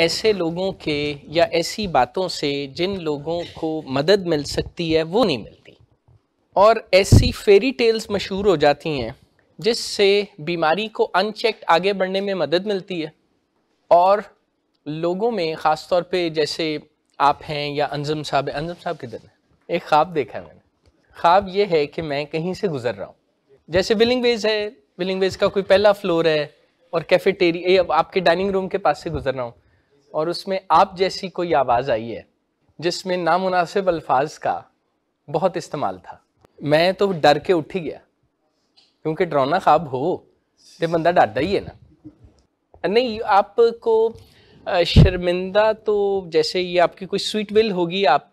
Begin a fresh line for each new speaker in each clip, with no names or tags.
ऐसे लोगों के या ऐसी बातों से जिन लोगों को मदद मिल सकती है वो नहीं मिलती और ऐसी फेरी टेल्स मशहूर हो जाती हैं जिससे बीमारी को अनचेक्ड आगे बढ़ने में मदद मिलती है और लोगों में ख़ास तौर पे जैसे आप हैं या अनजम साहब है अनजम साहब किधर दिन एक ख्वाब देखा है मैंने ख्वाब ये है कि मैं कहीं से गुजर रहा हूँ जैसे विलिंग वेज है विलिंग वेज का कोई पहला फ्लोर है और कैफेटेरिया आपके डाइनिंग रूम के पास से गुजर रहा हूँ और उसमें आप जैसी कोई आवाज़ आई है जिसमें नामुनासिब अल्फाज का बहुत इस्तेमाल था मैं तो डर के उठ ही गया क्योंकि डरावना ख्वाब हो तो बंदा डरता ही है ना नहीं आपको शर्मिंदा तो जैसे ये आपकी कोई स्वीट विल होगी आप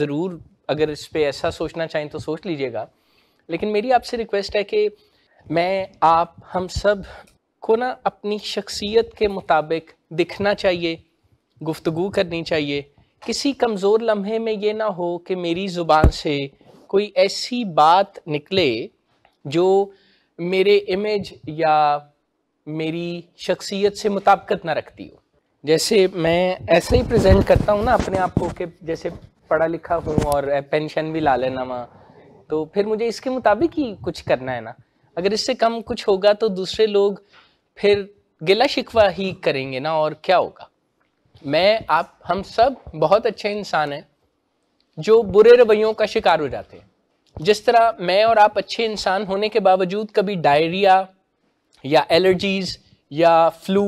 ज़रूर अगर इस पर ऐसा सोचना चाहें तो सोच लीजिएगा लेकिन मेरी आपसे रिक्वेस्ट है कि मैं आप हम सब को ना अपनी शख्सियत के मुताबिक दिखना चाहिए गुफ्तु करनी चाहिए किसी कमज़ोर लम्हे में ये ना हो कि मेरी ज़ुबान से कोई ऐसी बात निकले जो मेरे इमेज या मेरी शख्सियत से मुताबकत ना रखती हो जैसे मैं ऐसे ही प्रेजेंट करता हूँ ना अपने आप को कि जैसे पढ़ा लिखा हूँ और पेंशन भी ला लेना वहाँ तो फिर मुझे इसके मुताबिक ही कुछ करना है ना अगर इससे कम कुछ होगा तो दूसरे लोग फिर गिला शिकवा ही करेंगे ना और क्या होगा मैं आप हम सब बहुत अच्छे इंसान हैं जो बुरे रवैयों का शिकार हो जाते हैं जिस तरह मैं और आप अच्छे इंसान होने के बावजूद कभी डायरिया या एलर्जीज़ या फ्लू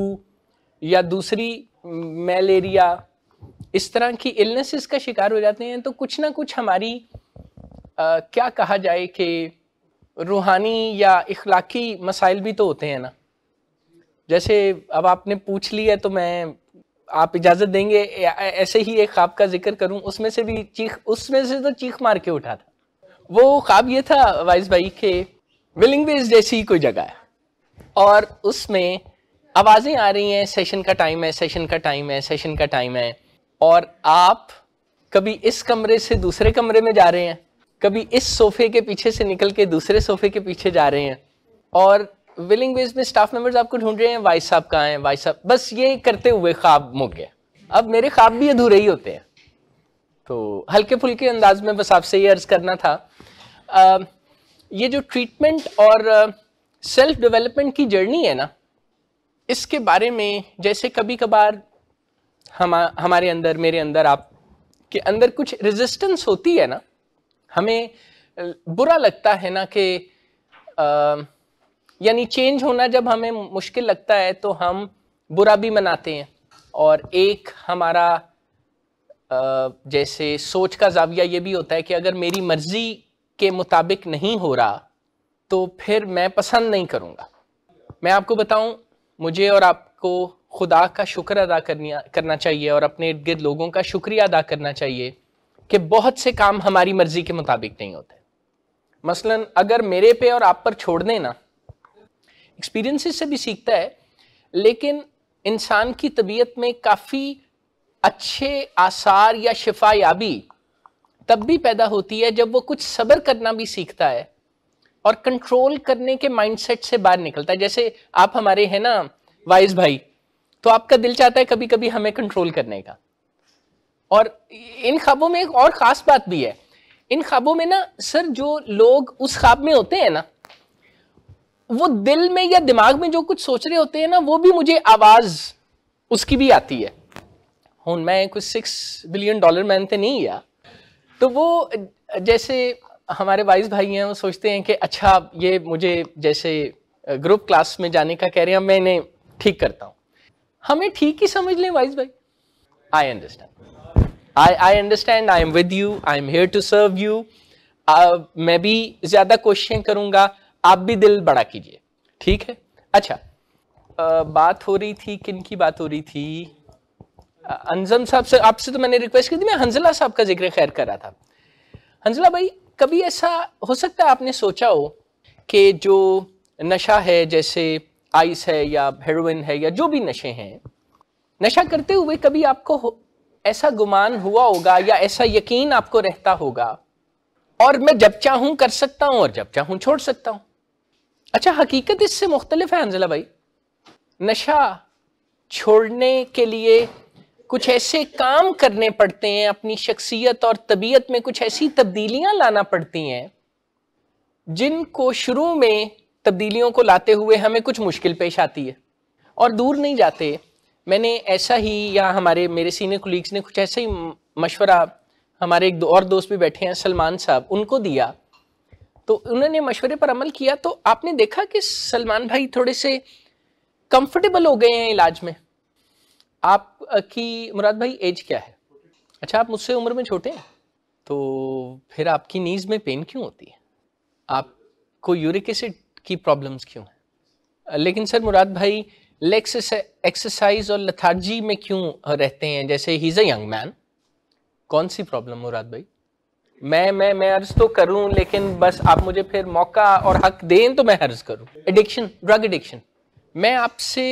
या दूसरी मलेरिया इस तरह की इलनेसेस का शिकार हो जाते हैं तो कुछ ना कुछ हमारी आ, क्या कहा जाए कि रूहानी या इखलाकी मसाइल भी तो होते हैं ना जैसे अब आपने पूछ लिया तो मैं आप इजाजत देंगे ऐसे ही एक ख्वाब का जिक्र करूं उसमें से भी चीख उसमें से तो चीख मार के उठा था वो ख्वाब ये था वाइस भाई के विलिंग बेस जैसी ही कोई जगह है और उसमें आवाज़ें आ रही हैं सेशन का टाइम है सेशन का टाइम है सेशन का टाइम है और आप कभी इस कमरे से दूसरे कमरे में जा रहे हैं कभी इस सोफे के पीछे से निकल के दूसरे सोफे के पीछे जा रहे हैं और विलिंग वेज में स्टाफ मेंबर्स आपको ढूंढ रहे हैं वाइस साहब कहाँ हैं वाइस साहब बस ये करते हुए ख्वाब मुक गए अब मेरे ख्वाब भी अधूरे ही होते हैं तो हल्के फुल्के अंदाज में बस आपसे ये अर्ज करना था आ, ये जो ट्रीटमेंट और सेल्फ डेवलपमेंट की जर्नी है ना इसके बारे में जैसे कभी कभार हम हमारे अंदर मेरे अंदर आप के अंदर कुछ रेजिस्टेंस होती है ना हमें बुरा लगता है ना कि यानी चेंज होना जब हमें मुश्किल लगता है तो हम बुरा भी मनाते हैं और एक हमारा जैसे सोच का जाविया ये भी होता है कि अगर मेरी मर्ज़ी के मुताबिक नहीं हो रहा तो फिर मैं पसंद नहीं करूँगा मैं आपको बताऊँ मुझे और आपको खुदा का शुक्र अदा करना करना चाहिए और अपने इर्द गिर्द लोगों का शुक्रिया अदा करना चाहिए कि बहुत से काम हमारी मर्ज़ी के मुताबिक नहीं होते मसलन अगर मेरे पे और आप पर छोड़ दें ना एक्सपीरियंसेस से भी सीखता है लेकिन इंसान की तबीयत में काफ़ी अच्छे आसार या शिफा याबी तब भी पैदा होती है जब वो कुछ सब्र करना भी सीखता है और कंट्रोल करने के माइंडसेट से बाहर निकलता है जैसे आप हमारे हैं ना वाइज भाई तो आपका दिल चाहता है कभी कभी हमें कंट्रोल करने का और इन ख्वाबों में एक और ख़ास बात भी है इन ख्वाबों में ना सर जो लोग उस ख्वाब में होते हैं ना वो दिल में या दिमाग में जो कुछ सोच रहे होते हैं ना वो भी मुझे आवाज उसकी भी आती है हूं मैं कुछ सिक्स बिलियन डॉलर मैन थे नहीं या तो वो जैसे हमारे वाइस भाई हैं वो सोचते हैं कि अच्छा ये मुझे जैसे ग्रुप क्लास में जाने का कह रहे हैं मैं इन्हें ठीक करता हूँ हमें ठीक ही समझ लें वाइस भाई I understand I I understand I am with you I am here to serve you मैं भी ज़्यादा कोशिशें करूँगा आप भी दिल बड़ा कीजिए ठीक है अच्छा आ, बात हो रही थी किन की बात हो रही थी अंजम साहब से आपसे तो मैंने रिक्वेस्ट की थी मैं हंजला साहब का जिक्र खैर कर रहा था हंजला भाई कभी ऐसा हो सकता है आपने सोचा हो कि जो नशा है जैसे आइस है या हेरोइन है या जो भी नशे हैं नशा करते हुए कभी आपको ऐसा गुमान हुआ होगा या ऐसा यकीन आपको रहता होगा और मैं जब चाहूं कर सकता हूं और जब चाहूं छोड़ सकता हूं अच्छा हकीकत इससे मुख्तलिफ है अंजला भाई नशा छोड़ने के लिए कुछ ऐसे काम करने पड़ते हैं अपनी शख्सियत और तबीयत में कुछ ऐसी तब्दीलियां लाना पड़ती हैं जिनको शुरू में तब्दीलियों को लाते हुए हमें कुछ मुश्किल पेश आती है और दूर नहीं जाते मैंने ऐसा ही या हमारे मेरे सीनियर कुलीग्स ने कुछ ऐसा ही मशवरा हमारे एक दो और दोस्त भी बैठे हैं सलमान साहब उनको दिया तो उन्होंने मशवरे पर अमल किया तो आपने देखा कि सलमान भाई थोड़े से कंफर्टेबल हो गए हैं इलाज में आप की मुराद भाई एज क्या है अच्छा आप मुझसे उम्र में छोटे हैं तो फिर आपकी नीज़ में पेन क्यों होती है आपको यूरिक एसिड की प्रॉब्लम्स क्यों है लेकिन सर मुराद भाई लेग्स एक्सरसाइज और लथार्जी में क्यों रहते हैं जैसे ही इज़ अ यंग मैन कौन सी प्रॉब्लम मुराद भाई मैं मैं मैं अर्ज तो करूं लेकिन बस आप मुझे फिर मौका और हक दें तो मैं अर्ज करूं एडिक्शन ड्रग एडिक्शन मैं आपसे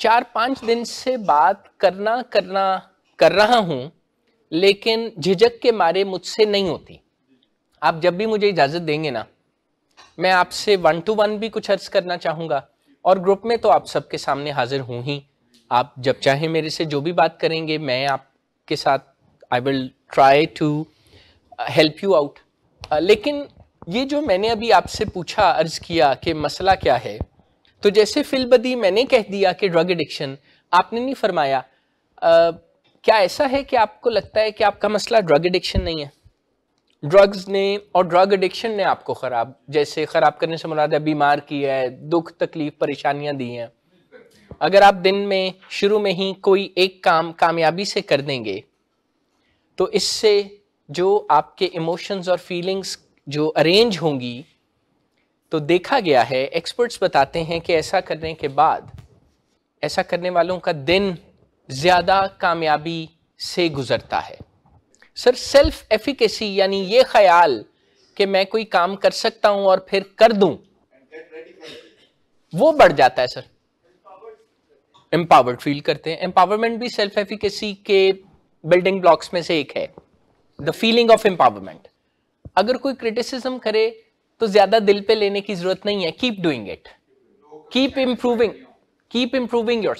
चार पांच दिन से बात करना करना कर रहा हूं लेकिन झिझक के मारे मुझसे नहीं होती आप जब भी मुझे इजाज़त देंगे ना मैं आपसे वन टू वन भी कुछ अर्ज करना चाहूँगा और ग्रुप में तो आप सबके सामने हाजिर हूँ ही आप जब चाहे मेरे से जो भी बात करेंगे मैं आपके साथ I will try to help you out लेकिन ये जो मैंने अभी आपसे पूछा अर्ज किया कि मसला क्या है तो जैसे फिलबदी मैंने कह दिया कि ड्रग एडिक्शन आपने नहीं फरमाया uh, क्या ऐसा है कि आपको लगता है कि आपका मसला ड्रग एडिक्शन नहीं है ड्रग्स ने और ड्रग एडिक्शन ने आपको ख़राब जैसे ख़राब करने से मुराद है बीमार किया है दुख तकलीफ परेशानियां दी हैं अगर आप दिन में शुरू में ही कोई एक काम कामयाबी से कर देंगे तो इससे जो आपके इमोशंस और फीलिंग्स जो अरेंज होंगी तो देखा गया है एक्सपर्ट्स बताते हैं कि ऐसा करने के बाद ऐसा करने वालों का दिन ज़्यादा कामयाबी से गुज़रता है सर सेल्फ एफिकेसी यानी ये ख्याल कि मैं कोई काम कर सकता हूं और फिर कर दूं वो बढ़ जाता है सर एम्पावर्ड फील करते हैं एम्पावरमेंट भी सेल्फ एफिकेसी के बिल्डिंग ब्लॉक्स में से एक है द फीलिंग ऑफ एम्पावरमेंट अगर कोई क्रिटिसिज्म करे तो ज्यादा दिल पे लेने की जरूरत नहीं है keep doing it keep improving keep improving your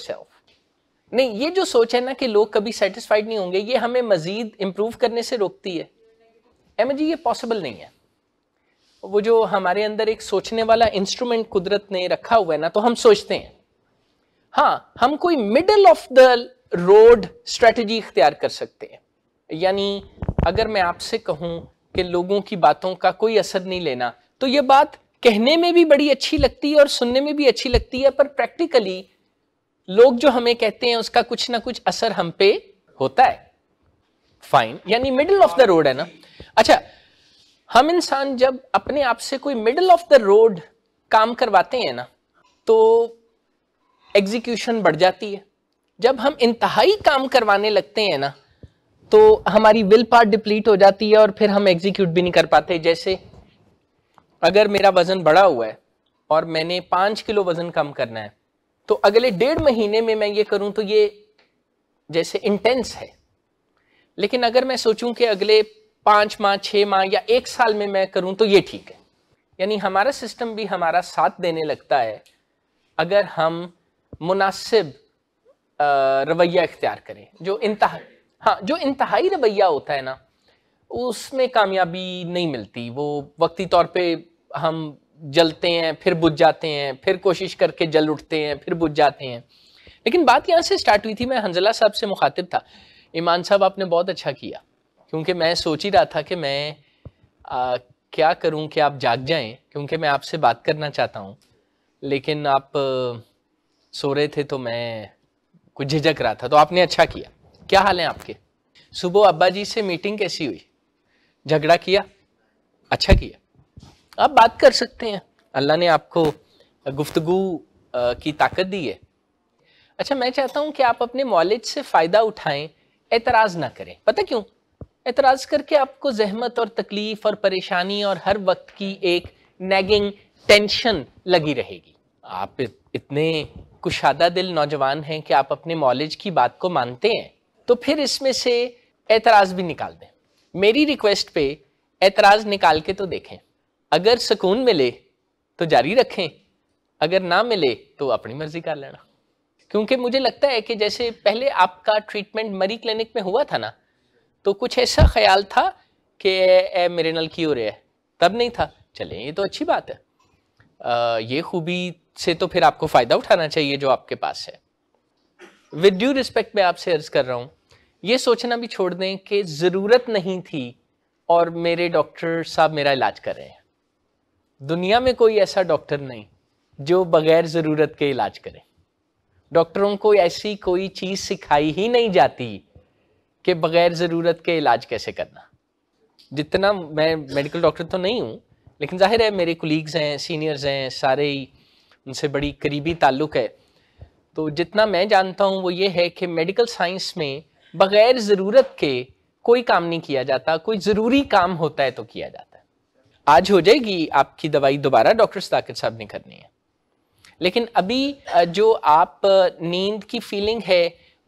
नहीं ये जो सोच है ना कि लोग कभी सेटिस्फाइड नहीं होंगे ये हमें मजीद इम्प्रूव करने से रोकती है एम जी ये पॉसिबल नहीं है वो जो हमारे अंदर एक सोचने वाला इंस्ट्रूमेंट कुदरत ने रखा हुआ है ना तो हम सोचते हैं हाँ हम कोई middle of the road strategy इख्तियार कर सकते हैं यानी अगर मैं आपसे कहूं कि लोगों की बातों का कोई असर नहीं लेना तो ये बात कहने में भी बड़ी अच्छी लगती है और सुनने में भी अच्छी लगती है पर प्रैक्टिकली लोग जो हमें कहते हैं उसका कुछ ना कुछ असर हम पे होता है फाइन यानी मिडिल ऑफ द रोड है ना अच्छा हम इंसान जब अपने आप से कोई मिडिल ऑफ द रोड काम करवाते हैं ना तो एग्जीक्यूशन बढ़ जाती है जब हम इंतहाई काम करवाने लगते हैं ना तो हमारी विल पार्ट डिप्लीट हो जाती है और फिर हम एग्जीक्यूट भी नहीं कर पाते जैसे अगर मेरा वजन बढ़ा हुआ है और मैंने पाँच किलो वजन कम करना है तो अगले डेढ़ महीने में मैं ये करूँ तो ये जैसे इंटेंस है लेकिन अगर मैं सोचूं कि अगले पाँच माह छः माह या एक साल में मैं करूं तो ये ठीक है यानी हमारा सिस्टम भी हमारा साथ देने लगता है अगर हम मुनासिब रवैया इख्तियार करें जो इंतहा हाँ जो इंतहाई रवैया होता है ना उसमें कामयाबी नहीं मिलती वो वक्ती तौर पे हम जलते हैं फिर बुझ जाते हैं फिर कोशिश करके जल उठते हैं फिर बुझ जाते हैं लेकिन बात यहाँ से स्टार्ट हुई थी मैं हंजला साहब से मुखातिब था ईमान साहब आपने बहुत अच्छा किया क्योंकि मैं सोच ही रहा था कि मैं आ, क्या करूं कि आप जाग जाएं क्योंकि मैं आपसे बात करना चाहता हूं लेकिन आप सो रहे थे तो मैं कुछ झिझक रहा था तो आपने अच्छा किया क्या हाल है आपके सुबह अब्बा जी से मीटिंग कैसी हुई झगड़ा किया अच्छा किया आप बात कर सकते हैं अल्लाह ने आपको गुफ्तगु की ताकत दी है अच्छा मैं चाहता हूं कि आप अपने मॉलेज से फ़ायदा उठाएं एतराज़ ना करें पता क्यों एतराज़ करके आपको जहमत और तकलीफ़ और परेशानी और हर वक्त की एक नैगिंग टेंशन लगी रहेगी आप इतने कुशादा दिल नौजवान हैं कि आप अपने मॉलेज की बात को मानते हैं तो फिर इसमें से एतराज़ भी निकाल दें मेरी रिक्वेस्ट पे एतराज़ निकाल के तो देखें अगर सुकून मिले तो जारी रखें अगर ना मिले तो अपनी मर्ज़ी कर लेना क्योंकि मुझे लगता है कि जैसे पहले आपका ट्रीटमेंट मरी क्लिनिक में हुआ था ना तो कुछ ऐसा ख्याल था कि मेरे नल की हो रहा है तब नहीं था चलें ये तो अच्छी बात है आ, ये खूबी से तो फिर आपको फ़ायदा उठाना चाहिए जो आपके पास है विद ड्यू रिस्पेक्ट मैं आपसे अर्ज़ कर रहा हूँ ये सोचना भी छोड़ दें कि ज़रूरत नहीं थी और मेरे डॉक्टर साहब मेरा इलाज कर रहे हैं दुनिया में कोई ऐसा डॉक्टर नहीं जो बग़ैर ज़रूरत के इलाज करे डॉक्टरों को ऐसी कोई चीज़ सिखाई ही नहीं जाती कि बग़ैर ज़रूरत के इलाज कैसे करना जितना मैं मेडिकल डॉक्टर तो नहीं हूँ लेकिन जाहिर है मेरे कुलीग्स हैं सीनियर्स हैं सारे ही उनसे बड़ी करीबी ताल्लुक़ है तो जितना मैं जानता हूँ वो ये है कि मेडिकल साइंस में बगैर ज़रूरत के कोई काम नहीं किया जाता कोई ज़रूरी काम होता है तो किया जाता है आज हो जाएगी आपकी दवाई दोबारा डॉक्टर सदाकत साहब ने करनी है लेकिन अभी जो आप नींद की फीलिंग है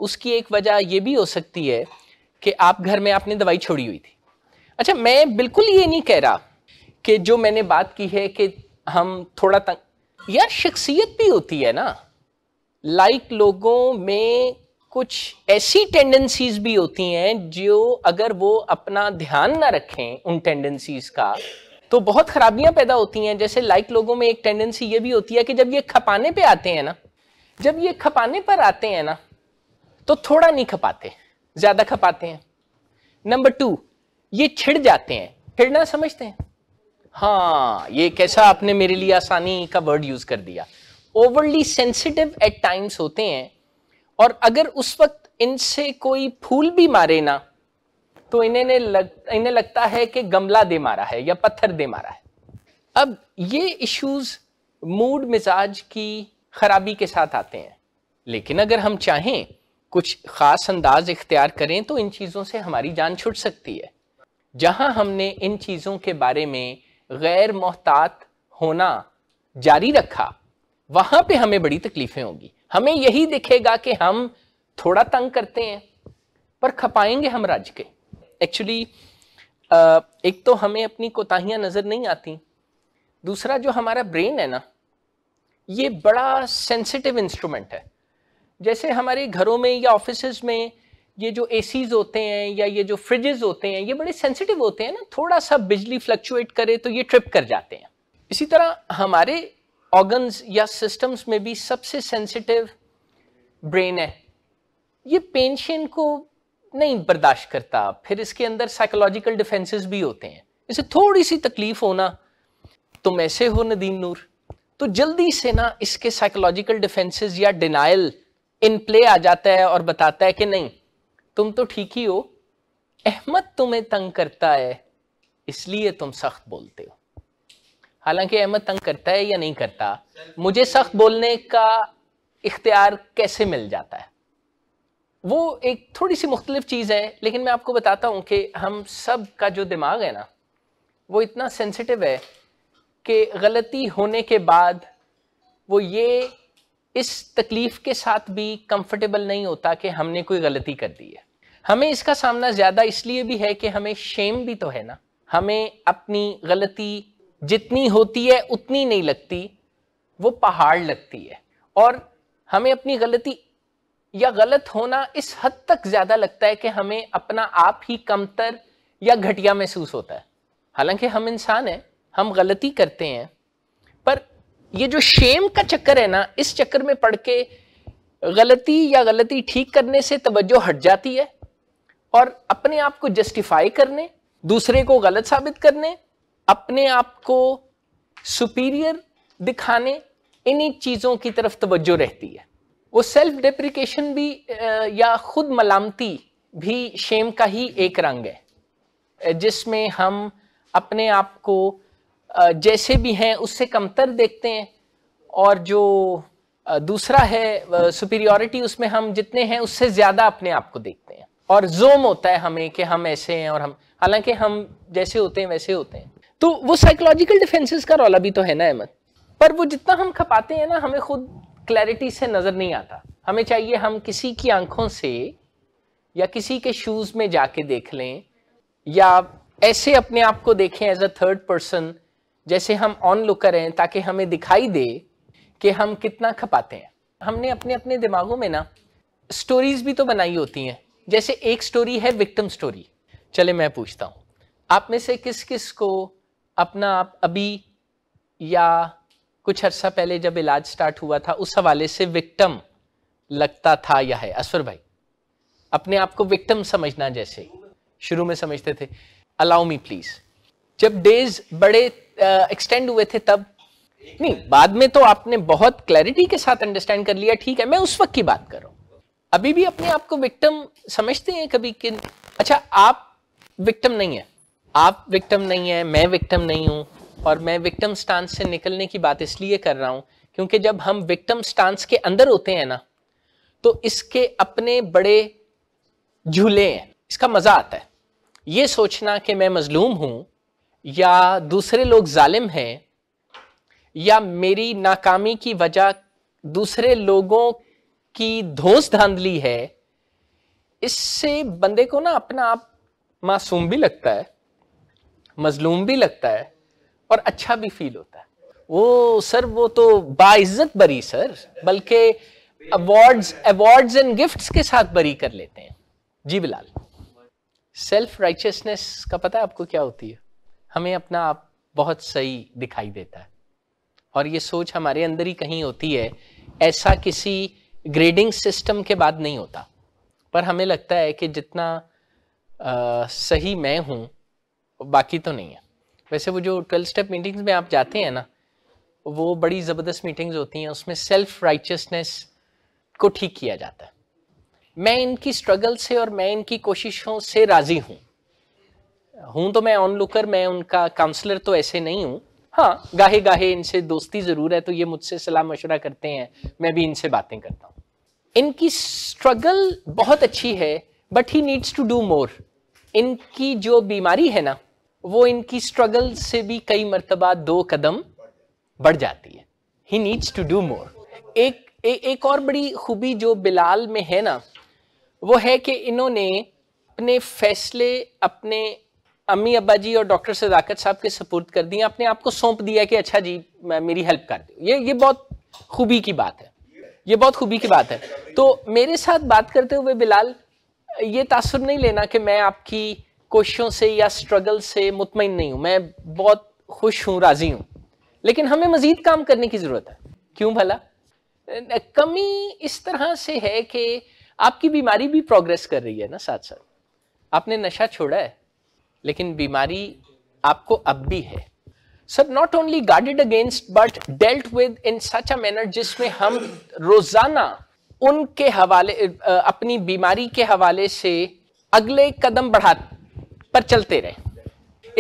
उसकी एक वजह ये भी हो सकती है कि आप घर में आपने दवाई छोड़ी हुई थी अच्छा मैं बिल्कुल ये नहीं कह रहा कि जो मैंने बात की है कि हम थोड़ा तंग यार शख्सियत भी होती है ना लाइक लोगों में कुछ ऐसी टेंडेंसीज भी होती हैं जो अगर वो अपना ध्यान ना रखें उन टेंडेंसीज का तो बहुत खराबियां पैदा होती हैं जैसे लाइक लोगों में एक टेंडेंसी ये भी होती है कि जब ये खपाने पे आते हैं ना जब ये खपाने पर आते हैं ना तो थोड़ा नहीं खपाते ज्यादा खपाते हैं नंबर टू ये छिड़ जाते हैं छिड़ना समझते हैं हाँ ये कैसा आपने मेरे लिए आसानी का वर्ड यूज कर दिया ओवरली सेंसिटिव एट टाइम्स होते हैं और अगर उस वक्त इनसे कोई फूल भी मारे ना तो इन्हें लग इन्हें लगता है कि गमला दे मारा है या पत्थर दे मारा है अब ये इश्यूज मूड मिजाज की खराबी के साथ आते हैं लेकिन अगर हम चाहें कुछ ख़ास अंदाज इख्तियार करें तो इन चीज़ों से हमारी जान छुट सकती है जहां हमने इन चीज़ों के बारे में गैर मोहतात होना जारी रखा वहां पे हमें बड़ी तकलीफ़ें होंगी हमें यही दिखेगा कि हम थोड़ा तंग करते हैं पर खपाएंगे हम राज्य के एक्चुअली एक तो हमें अपनी कोताहियां नज़र नहीं आती दूसरा जो हमारा ब्रेन है ना ये बड़ा सेंसिटिव इंस्ट्रूमेंट है जैसे हमारे घरों में या ऑफिस में ये जो ए होते हैं या ये जो फ्रिजेज होते हैं ये बड़े सेंसिटिव होते हैं ना थोड़ा सा बिजली फ्लक्चुएट करे तो ये ट्रिप कर जाते हैं इसी तरह हमारे ऑर्गन्स या सिस्टम्स में भी सबसे सेंसिटिव ब्रेन है ये पेंशन को नहीं बर्दाश्त करता फिर इसके अंदर साइकोलॉजिकल डिफेंसेस भी होते हैं इसे थोड़ी सी तकलीफ होना तुम ऐसे हो नदीम नूर तो जल्दी से ना इसके साइकोलॉजिकल डिफेंसेस या डिनाइल इन प्ले आ जाता है और बताता है कि नहीं तुम तो ठीक ही हो अहमद तुम्हें तंग करता है इसलिए तुम सख्त बोलते हो हालांकि अहमद तंग करता है या नहीं करता मुझे सख्त बोलने का इख्तियार कैसे मिल जाता है वो एक थोड़ी सी मुख्तलिफ चीज़ है लेकिन मैं आपको बताता हूँ कि हम सब का जो दिमाग है ना वो इतना सेंसिटिव है कि गलती होने के बाद वो ये इस तकलीफ़ के साथ भी कंफर्टेबल नहीं होता कि हमने कोई गलती कर दी है हमें इसका सामना ज़्यादा इसलिए भी है कि हमें शेम भी तो है ना हमें अपनी गलती जितनी होती है उतनी नहीं लगती वो पहाड़ लगती है और हमें अपनी गलती या गलत होना इस हद तक ज्यादा लगता है कि हमें अपना आप ही कमतर या घटिया महसूस होता है हालांकि हम इंसान हैं हम गलती करते हैं पर ये जो शेम का चक्कर है ना इस चक्कर में पढ़ के गलती या गलती ठीक करने से तवज्जो हट जाती है और अपने आप को जस्टिफाई करने दूसरे को गलत साबित करने अपने आप को सुपीरियर दिखाने इन्हीं चीज़ों की तरफ तवज्जो रहती है वो सेल्फ डेप्रिकेशन भी या खुद मलामती भी शेम का ही एक रंग है जिसमें हम अपने आप को जैसे भी हैं उससे कमतर देखते हैं और जो दूसरा है सुपीरियोरिटी उसमें हम जितने हैं उससे ज़्यादा अपने आप को देखते हैं और जोम होता है हमें कि हम ऐसे हैं और हम हालांकि हम जैसे होते हैं वैसे होते हैं तो वो साइकोलॉजिकल डिफेंसिस का रौला भी तो है ना अहमद पर वो जितना हम खपाते हैं ना हमें खुद क्लैरिटी से नज़र नहीं आता हमें चाहिए हम किसी की आंखों से या किसी के शूज़ में जाके देख लें या ऐसे अपने आप को देखें एज अ थर्ड पर्सन जैसे हम ऑन लुकर हैं ताकि हमें दिखाई दे कि हम कितना खपाते हैं हमने अपने अपने दिमागों में ना स्टोरीज भी तो बनाई होती हैं जैसे एक स्टोरी है विक्टिम स्टोरी चले मैं पूछता हूँ आप में से किस किस को अपना आप अभी या कुछ अर्सा पहले जब इलाज स्टार्ट हुआ था उस हवाले से विक्टम लगता था या है असुर भाई अपने आप को विक्टम समझना जैसे शुरू में समझते थे अलाउ मी प्लीज जब डेज बड़े एक्सटेंड हुए थे तब नहीं बाद में तो आपने बहुत क्लैरिटी के साथ अंडरस्टैंड कर लिया ठीक है मैं उस वक्त की बात कर रहा हूं अभी भी अपने आप को विक्टम समझते हैं कभी कि अच्छा आप विक्टम नहीं है आप विक्टम नहीं है मैं विक्टम नहीं हूँ और मैं विक्टम स्टांस से निकलने की बात इसलिए कर रहा हूँ क्योंकि जब हम विक्टम स्टांस के अंदर होते हैं ना तो इसके अपने बड़े झूले हैं इसका मज़ा आता है ये सोचना कि मैं मजलूम हूँ या दूसरे लोग जालिम हैं या मेरी नाकामी की वजह दूसरे लोगों की धोस धांधली है इससे बंदे को ना अपना आप मासूम भी लगता है मजलूम भी लगता है और अच्छा भी फील होता है वो सर वो तो बाइज्जत बरी सर बल्कि अवार्ड्स अवार्ड्स एंड गिफ्ट्स के साथ बरी कर लेते हैं जी बिलाल सेल्फ राइचियसनेस का पता है आपको क्या होती है हमें अपना आप बहुत सही दिखाई देता है और ये सोच हमारे अंदर ही कहीं होती है ऐसा किसी ग्रेडिंग सिस्टम के बाद नहीं होता पर हमें लगता है कि जितना आ, सही मैं हूँ बाकी तो नहीं है वैसे वो जो ट्वेल्थ स्टेप मीटिंग्स में आप जाते हैं ना वो बड़ी ज़बरदस्त मीटिंग्स होती हैं उसमें सेल्फ राइचियसनेस को ठीक किया जाता है मैं इनकी स्ट्रगल से और मैं इनकी कोशिशों से राज़ी हूँ हूँ तो मैं ऑन लुकर मैं उनका काउंसलर तो ऐसे नहीं हूँ हाँ गाहे गाहे इनसे दोस्ती ज़रूर है तो ये मुझसे सलाह मशवरा करते हैं मैं भी इनसे बातें करता हूँ इनकी स्ट्रगल बहुत अच्छी है but he needs to do more इनकी जो बीमारी है ना वो इनकी स्ट्रगल से भी कई मरतबा दो कदम बढ़ जाती है he needs to do more एक ए, एक और बड़ी खूबी जो बिलाल में है ना वो है कि इन्होंने अपने फैसले अपने अम्मी अब्बा जी और डॉक्टर सदाकत साहब के सपोर्ट कर दिए अपने आप को सौंप दिया कि अच्छा जी मैं मेरी हेल्प कर दो ये ये बहुत खूबी की बात है ये बहुत खूबी की बात है तो मेरे साथ बात करते हुए बिलाल ये तासुर नहीं लेना कि मैं आपकी कोशिशों से या स्ट्रगल से मुतमिन नहीं हूं मैं बहुत खुश हूं राज़ी हूं लेकिन हमें मज़ीद काम करने की ज़रूरत है क्यों भला कमी इस तरह से है कि आपकी बीमारी भी प्रोग्रेस कर रही है ना साथ साथ आपने नशा छोड़ा है लेकिन बीमारी आपको अब भी है sir not only guarded against but dealt with in such a manner जिसमें हम रोज़ाना उनके हवाले अपनी बीमारी के हवाले से अगले कदम बढ़ा पर चलते रहे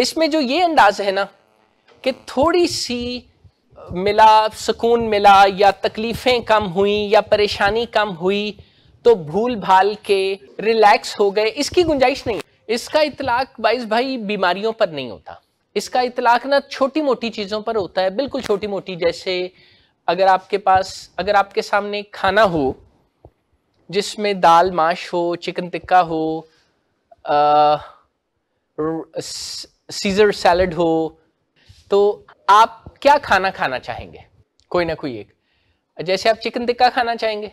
इसमें जो ये अंदाज है ना कि थोड़ी सी मिला सुकून मिला या तकलीफ़ें कम हुई या परेशानी कम हुई तो भूल भाल के रिलैक्स हो गए इसकी गुंजाइश नहीं इसका इतलाक बाईस भाई बीमारियों पर नहीं होता इसका इतलाक ना छोटी मोटी चीज़ों पर होता है बिल्कुल छोटी मोटी जैसे अगर आपके पास अगर आपके सामने खाना हो जिसमें दाल माश हो चिकन टिक्का हो आ, सीजर सैलड हो तो आप क्या खाना खाना चाहेंगे कोई ना कोई एक जैसे आप चिकन टिक्का खाना चाहेंगे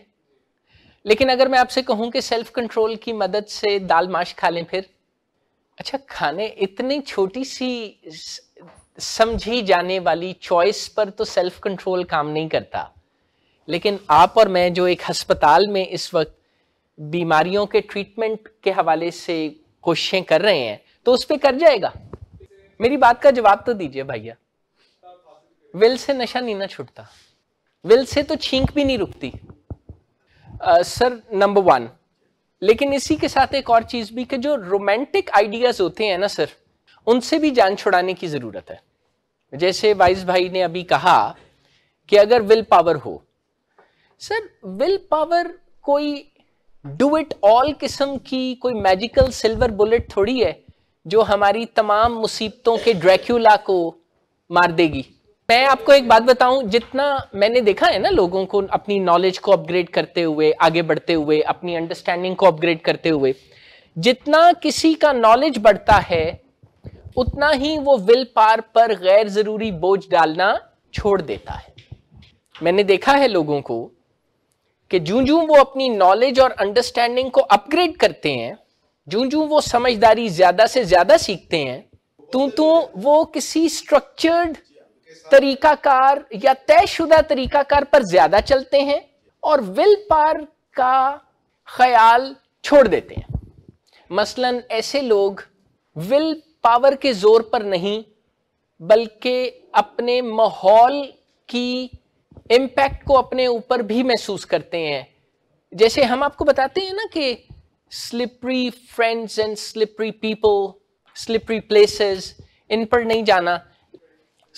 लेकिन अगर मैं आपसे कहूं कि सेल्फ कंट्रोल की मदद से दाल माश खा लें फिर अच्छा खाने इतनी छोटी सी समझी जाने वाली चॉइस पर तो सेल्फ कंट्रोल काम नहीं करता लेकिन आप और मैं जो एक अस्पताल में इस वक्त बीमारियों के ट्रीटमेंट के हवाले से कोशिशें कर रहे हैं तो उस पर कर जाएगा मेरी बात का जवाब तो दीजिए भैया विल से नशा नहीं ना छूटता विल से तो छींक भी नहीं रुकती सर नंबर वन लेकिन इसी के साथ एक और चीज भी कि जो रोमांटिक आइडियाज होते हैं ना सर उनसे भी जान छुड़ाने की जरूरत है जैसे वाइस भाई ने अभी कहा कि अगर विल पावर हो सर विल पावर कोई डू इट ऑल किस्म की कोई मैजिकल सिल्वर बुलेट थोड़ी है जो हमारी तमाम मुसीबतों के ड्रैक्यूला को मार देगी मैं आपको एक बात बताऊं जितना मैंने देखा है ना लोगों को अपनी नॉलेज को अपग्रेड करते हुए आगे बढ़ते हुए अपनी अंडरस्टैंडिंग को अपग्रेड करते हुए जितना किसी का नॉलेज बढ़ता है उतना ही वो विल पार पर गैर ज़रूरी बोझ डालना छोड़ देता है मैंने देखा है लोगों को कि जूं जूं वो अपनी नॉलेज और अंडरस्टैंडिंग को अपग्रेड करते हैं जू जू वो समझदारी ज्यादा से ज्यादा सीखते हैं तू तू वो किसी स्ट्रक्चर्ड तरीकाकार या तयशुदा तरीकाकार पर ज्यादा चलते हैं और विल पार का ख्याल छोड़ देते हैं मसलन ऐसे लोग विल पावर के जोर पर नहीं बल्कि अपने माहौल की इम्पैक्ट को अपने ऊपर भी महसूस करते हैं जैसे हम आपको बताते हैं ना कि slippery friends and slippery people slippery places इन पर नहीं जाना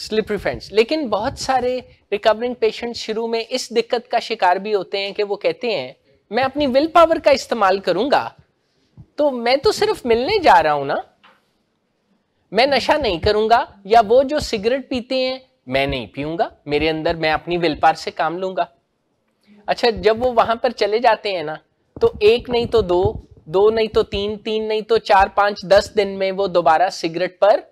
स्लिपरी फ्रेंड्स लेकिन बहुत सारे रिकवरिंग पेशेंट शुरू में इस दिक्कत का शिकार भी होते हैं कि वो कहते हैं मैं अपनी विल पावर का इस्तेमाल करूंगा तो मैं तो सिर्फ मिलने जा रहा हूं ना मैं नशा नहीं करूंगा या वो जो सिगरेट पीते हैं मैं नहीं पीऊंगा मेरे अंदर मैं अपनी विल पावर से काम लूंगा अच्छा जब वो वहां पर चले जाते हैं ना तो एक नहीं तो दो दो नहीं तो तीन तीन नहीं तो चार पांच दस दिन में वो दोबारा सिगरेट पर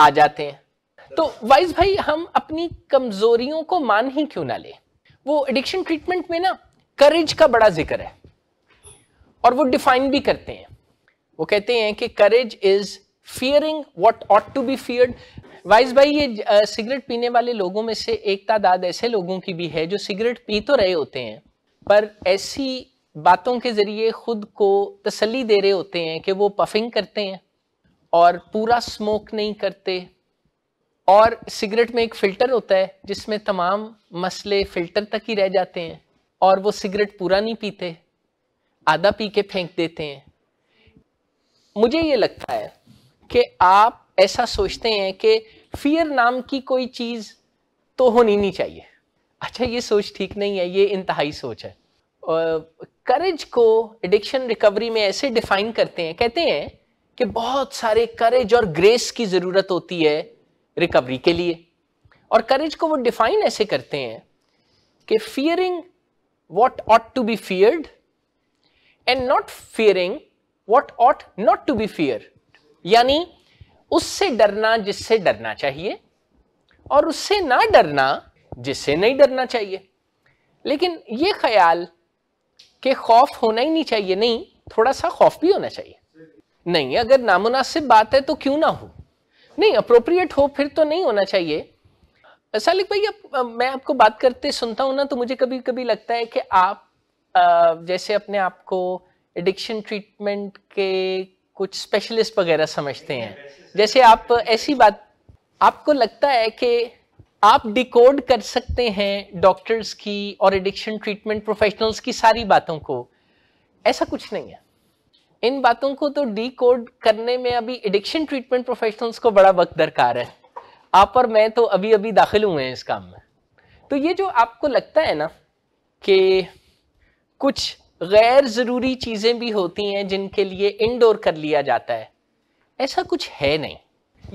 आ जाते हैं तो वाइज भाई हम अपनी कमजोरियों को मान ही क्यों ना ले वो एडिक्शन ट्रीटमेंट में ना करेज का बड़ा जिक्र है और वो डिफाइन भी करते हैं वो कहते हैं कि courage is fearing what ought to be fear wise भाई ये सिगरेट पीने वाले लोगों में से एक तादाद ऐसे लोगों की भी है जो सिगरेट पी तो रहे होते हैं पर ऐसी बातों के ज़रिए ख़ुद को तसली दे रहे होते हैं कि वो पफिंग करते हैं और पूरा स्मोक नहीं करते और सिगरेट में एक फ़िल्टर होता है जिसमें तमाम मसले फ़िल्टर तक ही रह जाते हैं और वो सिगरेट पूरा नहीं पीते आधा पी के फेंक देते हैं मुझे ये लगता है कि आप ऐसा सोचते हैं कि फियर नाम की कोई चीज़ तो होनी नहीं चाहिए अच्छा ये सोच ठीक नहीं है ये इंतहाई सोच है करेज को एडिक्शन रिकवरी में ऐसे डिफाइन करते हैं कहते हैं कि बहुत सारे करेज और ग्रेस की ज़रूरत होती है रिकवरी के लिए और करेज को वो डिफाइन ऐसे करते हैं कि fearing what ought to be feared and not fearing what ought not to be fear यानी उससे डरना जिससे डरना चाहिए और उससे ना डरना जिससे नहीं डरना चाहिए लेकिन ये ख्याल कि खौफ होना ही नहीं चाहिए नहीं थोड़ा सा खौफ भी होना चाहिए नहीं अगर नामुनासिब बात है तो क्यों ना हो नहीं अप्रोप्रिएट हो फिर तो नहीं होना चाहिए सालिक भाई अब मैं आपको बात करते सुनता हूँ ना तो मुझे कभी कभी लगता है कि आप जैसे अपने आप को एडिक्शन ट्रीटमेंट के कुछ स्पेशलिस्ट वगैरह समझते हैं जैसे आप ऐसी बात आपको लगता है कि आप डिकोड कर सकते हैं डॉक्टर्स की और एडिक्शन ट्रीटमेंट प्रोफेशनल्स की सारी बातों को ऐसा कुछ नहीं है इन बातों को तो डिकोड करने में अभी एडिक्शन ट्रीटमेंट प्रोफेशनल्स को बड़ा वक्त दरकार है आप और मैं तो अभी अभी दाखिल हुए हैं इस काम में तो ये जो आपको लगता है ना कि कुछ गैर ज़रूरी चीज़ें भी होती हैं जिनके लिए इनडोर कर लिया जाता है ऐसा कुछ है नहीं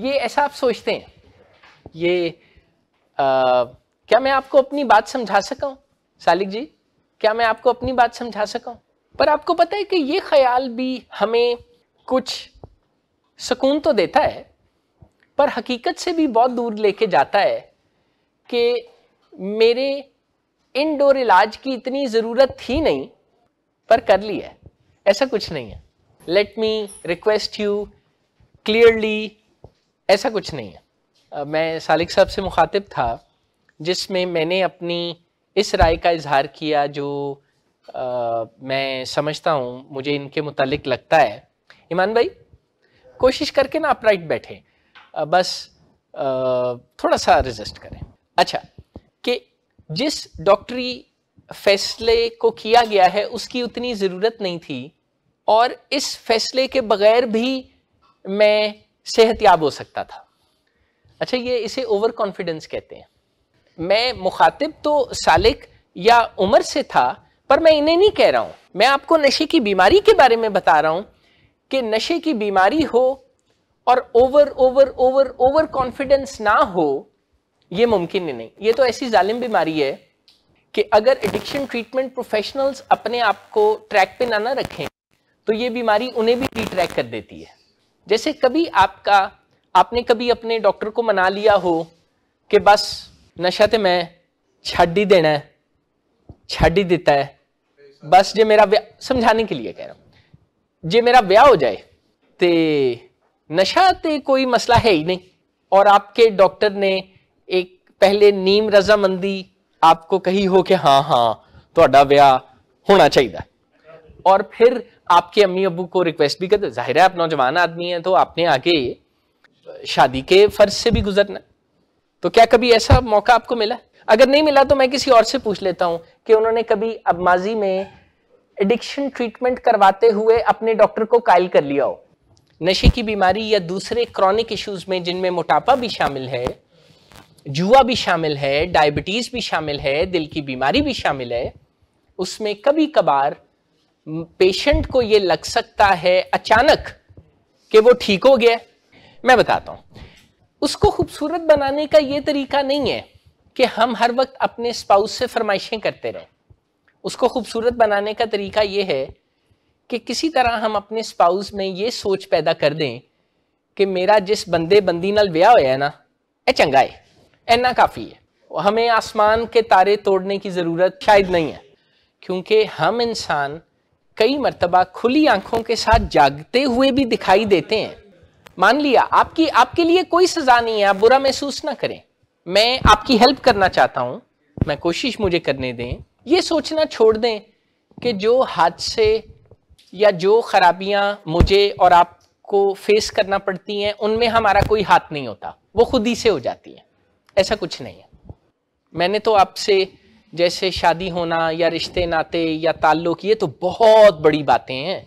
ये ऐसा आप सोचते हैं ये क्या मैं आपको अपनी बात समझा सका हूँ सालिक जी क्या मैं आपको अपनी बात समझा सका पर आपको पता है कि ये ख्याल भी हमें कुछ सुकून तो देता है पर हकीकत से भी बहुत दूर लेके जाता है कि मेरे इनडोर इलाज की इतनी ज़रूरत थी नहीं पर कर लिया है ऐसा कुछ नहीं है let me request you clearly ऐसा कुछ नहीं है मैं सालिक साहब से मुखातिब था जिसमें मैंने अपनी इस राय का इजहार किया जो आ, मैं समझता हूँ मुझे इनके मुतलक लगता है ईमान भाई कोशिश करके ना आप राइट बैठें बस आ, थोड़ा सा रजिस्ट करें अच्छा कि जिस डॉक्टरी फैसले को किया गया है उसकी उतनी ज़रूरत नहीं थी और इस फैसले के बगैर भी मैं सेहतयाब हो सकता था अच्छा ये इसे ओवर कॉन्फिडेंस कहते हैं मैं मुखातिब तो सालिक या उमर से था पर मैं इन्हें नहीं कह रहा हूँ मैं आपको नशे की बीमारी के बारे में बता रहा हूँ कि नशे की बीमारी हो और over over over over confidence ना हो ये मुमकिन ही नहीं ये तो ऐसी जालिम बीमारी है कि अगर एडिक्शन ट्रीटमेंट प्रोफेशनल्स अपने आप को ट्रैक पे ना ना रखें तो ये बीमारी उन्हें भी रिट्रैक कर देती है जैसे कभी आपका आपने कभी अपने डॉक्टर को मना लिया हो कि बस नशा तो मैं छड़ ही देना है छड़ ही देता है बस जे मेरा समझाने के लिए कह रहा हूँ जे मेरा ब्याह हो जाए तो नशा तो कोई मसला है ही नहीं और आपके डॉक्टर ने एक पहले नीम रजामंदी आपको कही हो कि हाँ हाँ थोड़ा तो ब्याह होना चाहिए और फिर आपके अम्मी अबू को रिक्वेस्ट भी कर दो जाहिर है आप नौजवान आदमी हैं तो आपने आगे शादी के फर्ज से भी गुजरना तो क्या कभी ऐसा मौका आपको मिला अगर नहीं मिला तो मैं किसी और से पूछ लेता हूं कि उन्होंने कभी अब माजी में एडिक्शन ट्रीटमेंट करवाते हुए अपने डॉक्टर को कायल कर लिया हो नशे की बीमारी या दूसरे क्रॉनिक इश्यूज में जिनमें मोटापा भी शामिल है जुआ भी शामिल है डायबिटीज भी शामिल है दिल की बीमारी भी शामिल है उसमें कभी कभार पेशेंट को यह लग सकता है अचानक कि वो ठीक हो गया मैं बताता हूँ उसको खूबसूरत बनाने का ये तरीका नहीं है कि हम हर वक्त अपने स्पाउस से फरमाइशें करते रहें उसको खूबसूरत बनाने का तरीका ये है कि किसी तरह हम अपने स्पाउस में ये सोच पैदा कर दें कि मेरा जिस बंदे बंदी नाल ब्याह होया है ना ये चंगा है इन्ना काफ़ी है हमें आसमान के तारे तोड़ने की ज़रूरत शायद नहीं है क्योंकि हम इंसान कई मरतबा खुली आंखों के साथ जागते हुए भी दिखाई देते हैं मान लिया आपकी आपके लिए कोई सजा नहीं है आप बुरा महसूस ना करें मैं आपकी हेल्प करना चाहता हूं मैं कोशिश मुझे करने दें ये सोचना छोड़ दें कि जो हादसे या जो खराबियां मुझे और आपको फेस करना पड़ती हैं उनमें हमारा कोई हाथ नहीं होता वो खुद ही से हो जाती है ऐसा कुछ नहीं है मैंने तो आपसे जैसे शादी होना या रिश्ते नाते या ताल्लुक ये तो बहुत बड़ी बातें हैं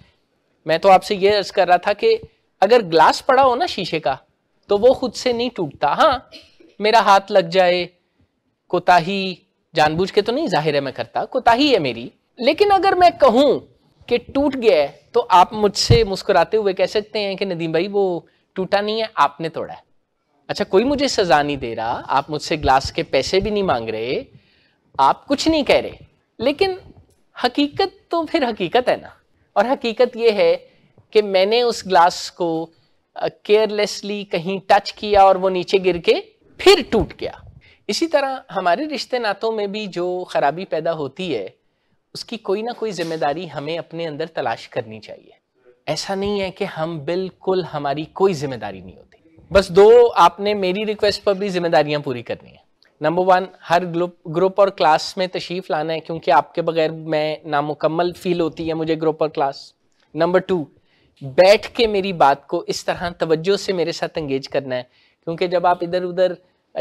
मैं तो आपसे ये अर्ज कर रहा था कि अगर ग्लास पड़ा हो ना शीशे का तो वो खुद से नहीं टूटता हाँ मेरा हाथ लग जाए कोताही जानबूझ के तो नहीं जाहिर है मैं करता कोताही है मेरी लेकिन अगर मैं कहूँ कि टूट गया है तो आप मुझसे मुस्कुराते हुए कह सकते हैं कि नदीम भाई वो टूटा नहीं है आपने तोड़ा है अच्छा कोई मुझे सजा नहीं दे रहा आप मुझसे ग्लास के पैसे भी नहीं मांग रहे आप कुछ नहीं कह रहे लेकिन हकीकत तो फिर हकीकत है ना और हकीकत ये है कि मैंने उस ग्लास को केयरलेसली कहीं टच किया और वो नीचे गिर के फिर टूट गया इसी तरह हमारे रिश्ते नातों में भी जो खराबी पैदा होती है उसकी कोई ना कोई जिम्मेदारी हमें अपने अंदर तलाश करनी चाहिए ऐसा नहीं है कि हम बिल्कुल हमारी कोई जिम्मेदारी नहीं होती बस दो आपने मेरी रिक्वेस्ट पर भी जिम्मेदारियां पूरी करनी है नंबर वन हर ग्रुप ग्रुप और क्लास में तशरीफ़ लाना है क्योंकि आपके बगैर मैं नामुकम्मल फील होती है मुझे ग्रुप और क्लास नंबर टू बैठ के मेरी बात को इस तरह तवज्जो से मेरे साथ एंगेज करना है क्योंकि जब आप इधर उधर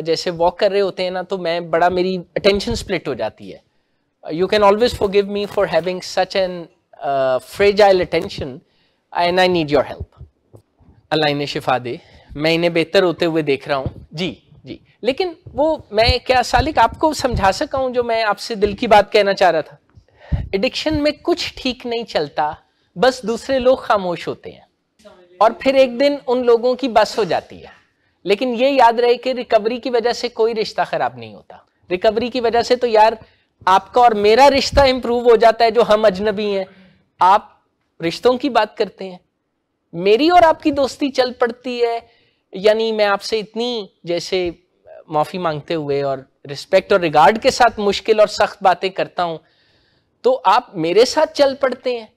जैसे वॉक कर रहे होते हैं ना तो मैं बड़ा मेरी अटेंशन स्प्लिट हो जाती है you can always forgive me for having such an fragile attention and I need your help अल्लाह शिफा दे मैं इन्हें बेहतर होते हुए देख रहा हूँ जी जी लेकिन वो मैं क्या सालिक आपको समझा सका हूँ जो मैं आपसे दिल की बात कहना चाह रहा था एडिक्शन में कुछ ठीक नहीं चलता बस दूसरे लोग खामोश होते हैं और फिर एक दिन उन लोगों की बस हो जाती है लेकिन ये याद रहे कि रिकवरी की वजह से कोई रिश्ता खराब नहीं होता रिकवरी की वजह से तो यार आपका और मेरा रिश्ता इंप्रूव हो जाता है जो हम अजनबी हैं आप रिश्तों की बात करते हैं मेरी और आपकी दोस्ती चल पड़ती है यानी मैं आपसे इतनी जैसे माफ़ी मांगते हुए और रिस्पेक्ट और रिगार्ड के साथ मुश्किल और सख्त बातें करता हूं तो आप मेरे साथ चल पड़ते हैं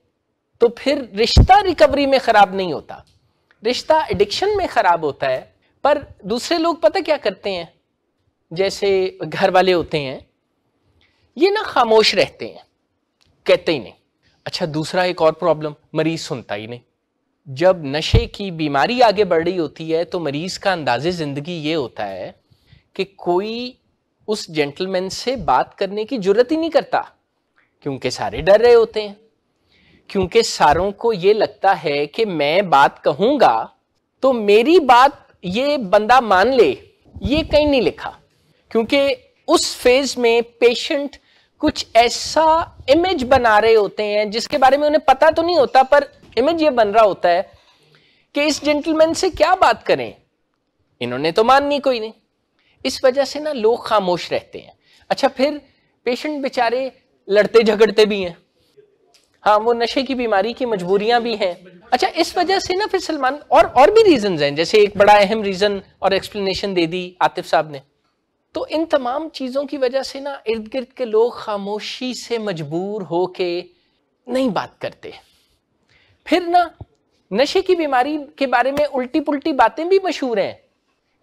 तो फिर रिश्ता रिकवरी में खराब नहीं होता रिश्ता एडिक्शन में खराब होता है पर दूसरे लोग पता क्या करते हैं जैसे घर वाले होते हैं ये ना खामोश रहते हैं कहते ही नहीं अच्छा दूसरा एक और प्रॉब्लम मरीज सुनता ही नहीं जब नशे की बीमारी आगे बढ़ रही होती है तो मरीज का अंदाज ज़िंदगी ये होता है कि कोई उस जेंटलमैन से बात करने की जरूरत ही नहीं करता क्योंकि सारे डर रहे होते हैं क्योंकि सारों को ये लगता है कि मैं बात कहूंगा तो मेरी बात ये बंदा मान ले ये कहीं नहीं लिखा क्योंकि उस फेज में पेशेंट कुछ ऐसा इमेज बना रहे होते हैं जिसके बारे में उन्हें पता तो नहीं होता पर इमेज ये बन रहा होता है कि इस जेंटलमैन से क्या बात करें इन्होंने तो माननी कोई नहीं इस वजह से ना लोग खामोश रहते हैं अच्छा फिर पेशेंट बेचारे लड़ते झगड़ते भी हैं हाँ वो नशे की बीमारी की मजबूरियां भी हैं अच्छा इस वजह से ना फिर सलमान और और भी रीजन हैं जैसे एक बड़ा अहम रीजन और एक्सप्लेनेशन दे दी आतिफ साहब ने तो इन तमाम चीज़ों की वजह से ना इर्द गिर्द के लोग खामोशी से मजबूर हो के नहीं बात करते फिर ना नशे की बीमारी के बारे में उल्टी पुल्टी बातें भी मशहूर हैं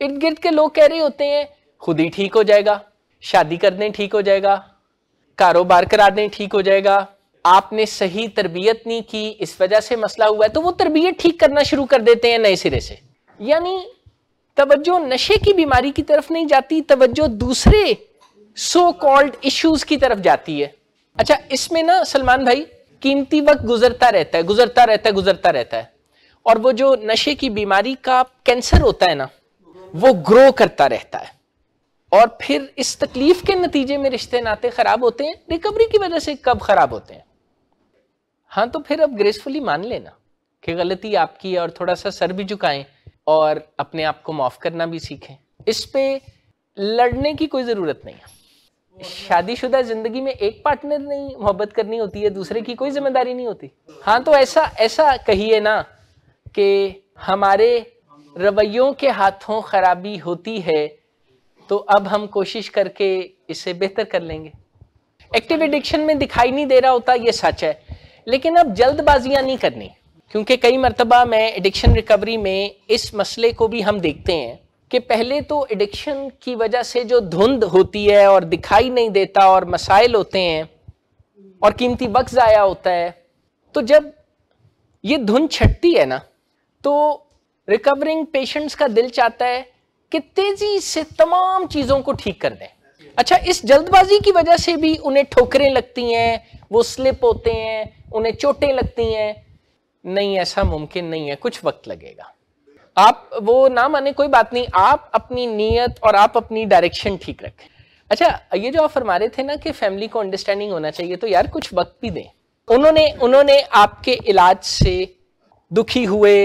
इर्द गिर्द के लोग कह रहे होते हैं खुद ही ठीक हो जाएगा शादी कर दें ठीक हो जाएगा कारोबार करा दें ठीक हो जाएगा आपने सही तरबियत नहीं की इस वजह से मसला हुआ है तो वो तरबियत ठीक करना शुरू कर देते हैं नए सिरे से यानी तवज्जो नशे की बीमारी की तरफ नहीं जाती तवज्जो दूसरे सो कॉल्ड इश्यूज की तरफ जाती है अच्छा इसमें ना सलमान भाई कीमती वक्त गुजरता रहता है गुजरता रहता है गुजरता रहता है और वो जो नशे की बीमारी का कैंसर होता है ना वो ग्रो करता रहता है और फिर इस तकलीफ के नतीजे में रिश्ते नाते खराब होते हैं रिकवरी की वजह से कब खराब होते हैं हाँ तो फिर अब ग्रेसफुली मान लेना कि गलती आपकी है और थोड़ा सा सर भी झुकाएं और अपने आप को माफ़ करना भी सीखें इस पर लड़ने की कोई ज़रूरत नहीं है शादीशुदा जिंदगी में एक पार्टनर नहीं मोहब्बत करनी होती है दूसरे की कोई जिम्मेदारी नहीं होती हाँ तो ऐसा ऐसा कहिए ना कि हमारे रवैयों के हाथों खराबी होती है तो अब हम कोशिश करके इसे बेहतर कर लेंगे एक्टिव एडिक्शन में दिखाई नहीं दे रहा होता ये सच है लेकिन अब जल्दबाजियां नहीं करनी क्योंकि कई मरतबा मैं एडिक्शन रिकवरी में इस मसले को भी हम देखते हैं कि पहले तो एडिक्शन की वजह से जो धुंध होती है और दिखाई नहीं देता और मसाइल होते हैं और कीमती वक्त ज़ाया होता है तो जब ये धुंध छटती है ना तो रिकवरिंग पेशेंट्स का दिल चाहता है कि तेज़ी से तमाम चीज़ों को ठीक कर दें अच्छा इस जल्दबाजी की वजह से भी उन्हें ठोकरें लगती हैं वो स्लिप होते हैं उन्हें चोटें लगती हैं नहीं ऐसा मुमकिन नहीं है कुछ वक्त लगेगा आप वो ना माने कोई बात नहीं आप अपनी नीयत और आप अपनी डायरेक्शन ठीक रखें अच्छा ये जो आप फरमा रहे थे ना कि फैमिली को अंडरस्टैंडिंग होना चाहिए तो यार कुछ वक्त भी दें उन्होंने उन्होंने आपके इलाज से दुखी हुए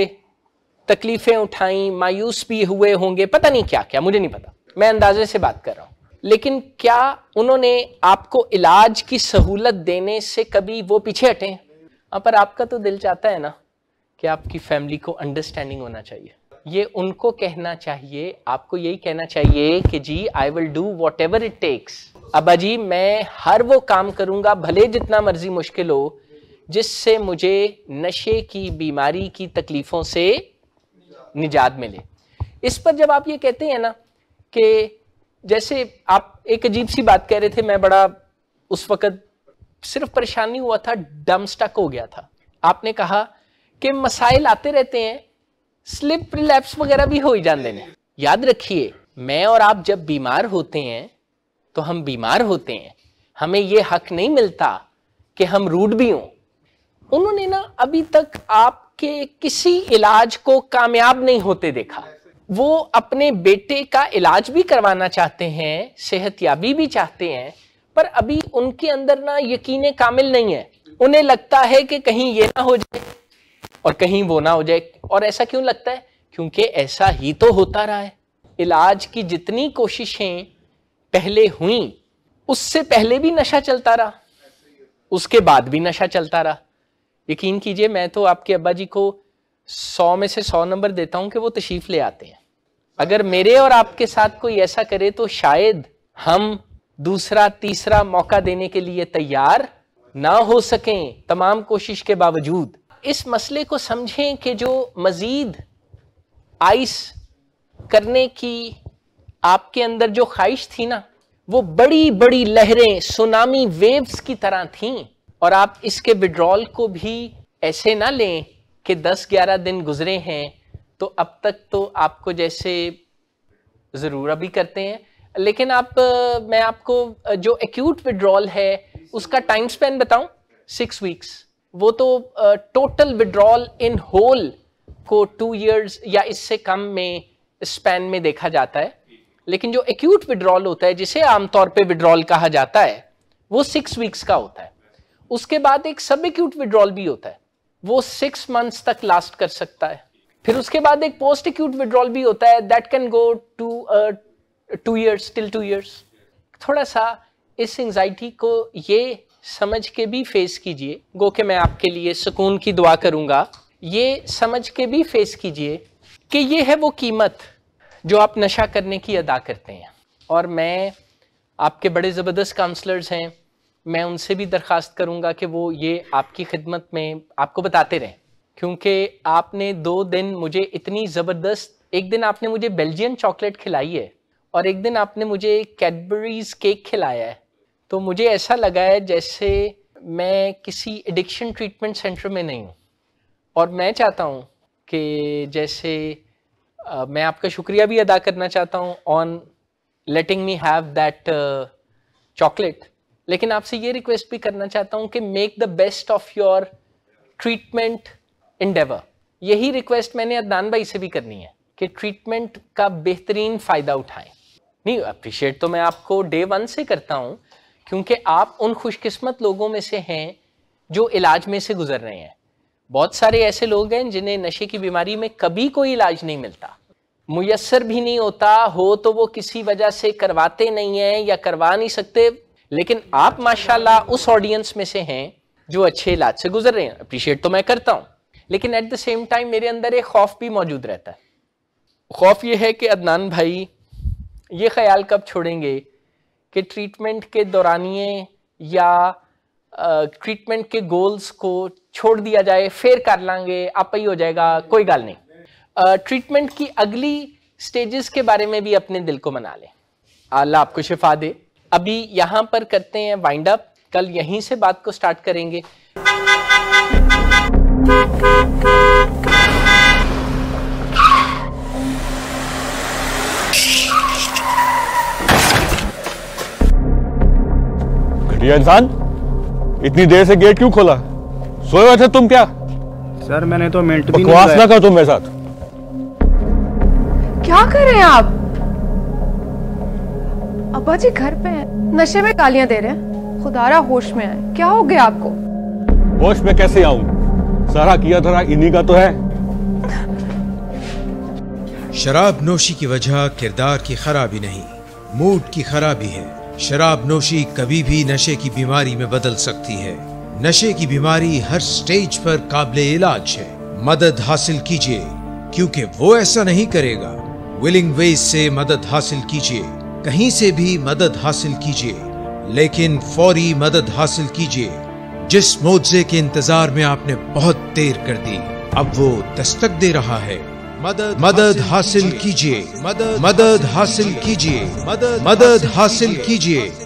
तकलीफें उठाई मायूस भी हुए होंगे पता नहीं क्या क्या मुझे नहीं पता मैं अंदाजे से बात कर रहा हूँ लेकिन क्या उन्होंने आपको इलाज की सहूलत देने से कभी वो पीछे हटे हैं हाँ, पर आपका तो दिल चाहता है ना कि आपकी फैमिली को अंडरस्टैंडिंग होना चाहिए ये उनको कहना चाहिए आपको यही कहना चाहिए कि जी I will do whatever it takes अबा जी मैं हर वो काम करूंगा भले जितना मर्जी मुश्किल हो जिससे मुझे नशे की बीमारी की तकलीफों से निजात मिले इस पर जब आप ये कहते हैं ना कि जैसे आप एक अजीब सी बात कह रहे थे मैं बड़ा उस वक्त सिर्फ परेशानी हुआ था डम स्टक हो गया था आपने कहा कि मसाइल आते रहते हैं स्लिप रिलैप्स वगैरह भी हो ही जाते हैं याद रखिए मैं और आप जब बीमार होते हैं तो हम बीमार होते हैं हमें ये हक नहीं मिलता कि हम रूड भी हों उन्होंने ना अभी तक आपके किसी इलाज को कामयाब नहीं होते देखा वो अपने बेटे का इलाज भी करवाना चाहते हैं सेहत याबी भी चाहते हैं पर अभी उनके अंदर ना यकीन कामिल नहीं है उन्हें लगता है कि कहीं ये ना हो जाए और कहीं वो ना हो जाए और ऐसा क्यों लगता है क्योंकि ऐसा ही तो होता रहा है इलाज की जितनी कोशिशें पहले हुई उससे पहले भी नशा चलता रहा उसके बाद भी नशा चलता रहा यकीन कीजिए मैं तो आपके अब्बा जी को सौ में से सौ नंबर देता हूं कि वो तशीफ ले आते हैं अगर मेरे और आपके साथ कोई ऐसा करे तो शायद हम दूसरा तीसरा मौका देने के लिए तैयार ना हो सकें तमाम कोशिश के बावजूद इस मसले को समझें कि जो मज़ीद आइस करने की आपके अंदर जो ख्वाहिश थी ना वो बड़ी बड़ी लहरें सुनामी वेव्स की तरह थीं और आप इसके विड्रॉल को भी ऐसे ना लें कि 10-11 दिन गुजरे हैं तो अब तक तो आपको जैसे ज़रूर अभी करते हैं लेकिन आप मैं आपको जो एक्यूट विड्रॉल है उसका टाइम स्पेन बताऊं सिक्स वीक्स वो तो टोटल विड्रॉल इन होल को टू इयर्स या इससे कम में स्पैन में देखा जाता है लेकिन जो एक्यूट विड्रॉल होता है जिसे आमतौर पे विड्रॉल कहा जाता है वो सिक्स वीक्स का होता है उसके बाद एक सब एक्यूट विड्रॉल भी होता है वो सिक्स मंथ्स तक लास्ट कर सकता है फिर उसके बाद एक पोस्ट एक्यूट विड्रॉल भी होता है that can go to two years till two years थोड़ा सा इस एंगजाइटी को ये समझ के भी फेस कीजिए गो के मैं आपके लिए सुकून की दुआ करूंगा ये समझ के भी फेस कीजिए कि ये है वो कीमत जो आप नशा करने की अदा करते हैं और मैं आपके बड़े ज़बरदस्त काउंसलर्स हैं मैं उनसे भी दरख्वास्त करूँगा कि वो ये आपकी खिदमत में आपको बताते रहें क्योंकि आपने दो दिन मुझे इतनी ज़बरदस्त एक दिन आपने मुझे बेल्जियन चॉकलेट खिलाई है और एक दिन आपने मुझे कैडबरीज केक खिलाया है तो मुझे ऐसा लगा है जैसे मैं किसी एडिक्शन ट्रीटमेंट सेंटर में नहीं हूँ और मैं चाहता हूँ कि जैसे आ, मैं आपका शुक्रिया भी अदा करना चाहता हूँ on letting me have that chocolate लेकिन आपसे ये रिक्वेस्ट भी करना चाहता हूँ कि make the best of your treatment endeavour यही रिक्वेस्ट मैंने अदनान भाई से भी करनी है कि ट्रीटमेंट का बेहतरीन फ़ायदा उठाएं नहीं अप्रिशिएट तो मैं आपको डे वन से करता हूँ क्योंकि आप उन खुशकिस्मत लोगों में से हैं जो इलाज में से गुजर रहे हैं बहुत सारे ऐसे लोग हैं जिन्हें नशे की बीमारी में कभी कोई इलाज नहीं मिलता मुयसर भी नहीं होता हो तो वो किसी वजह से करवाते नहीं हैं या करवा नहीं सकते लेकिन आप माशाल्लाह उस ऑडियंस में से हैं जो अच्छे इलाज से गुजर रहे हैं अप्रिशिएट तो मैं करता हूँ लेकिन एट द सेम टाइम मेरे अंदर एक खौफ भी मौजूद रहता है खौफ ये है कि अदनान भाई ये ख्याल कब छोड़ेंगे कि ट्रीटमेंट के दौरानिए या ट्रीटमेंट के गोल्स को छोड़ दिया जाए फेर कर लांगे आप ही हो जाएगा कोई गल नहीं ट्रीटमेंट की अगली स्टेजेस के बारे में भी अपने दिल को मना लें अल्लाह आपको शिफा दे अभी यहाँ पर करते हैं वाइंड अप कल यहीं से बात को स्टार्ट करेंगे ये इंसान इतनी देर से गेट क्यों खोला सोए हुए थे तुम क्या सर मैंने तो मिनट भी नहीं ना कर तुम मेरे साथ क्या कर रहे हैं आप अब्बा जी घर पे हैं नशे में गालियां दे रहे हैं खुदारा होश में आए क्या हो गया आपको होश में कैसे आऊं सारा किया धरा इन्हीं का तो है शराब नोशी की वजह किरदार की खराबी नहीं मूड की खराबी है शराब नोशी कभी भी नशे की बीमारी में बदल सकती है नशे की बीमारी हर स्टेज पर काबिल इलाज है मदद हासिल कीजिए क्योंकि वो ऐसा नहीं करेगा विलिंग वे से मदद हासिल कीजिए कहीं से भी मदद हासिल कीजिए लेकिन फौरी मदद हासिल कीजिए जिस मोजे के इंतजार में आपने बहुत देर कर दी अब वो दस्तक दे रहा है मदद मदद हासिल कीजिए मदद मदद हासिल कीजिए मदद मदद हासिल कीजिए